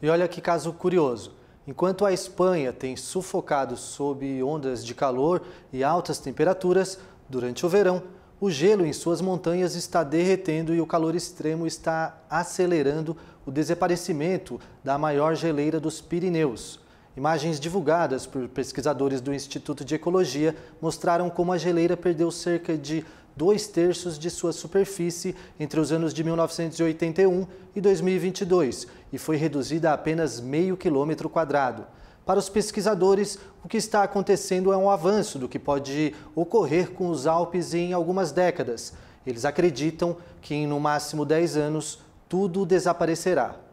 E olha que caso curioso. Enquanto a Espanha tem sufocado sob ondas de calor e altas temperaturas, durante o verão, o gelo em suas montanhas está derretendo e o calor extremo está acelerando o desaparecimento da maior geleira dos Pirineus. Imagens divulgadas por pesquisadores do Instituto de Ecologia mostraram como a geleira perdeu cerca de dois terços de sua superfície entre os anos de 1981 e 2022 e foi reduzida a apenas meio quilômetro quadrado. Para os pesquisadores, o que está acontecendo é um avanço do que pode ocorrer com os Alpes em algumas décadas. Eles acreditam que em no máximo 10 anos tudo desaparecerá.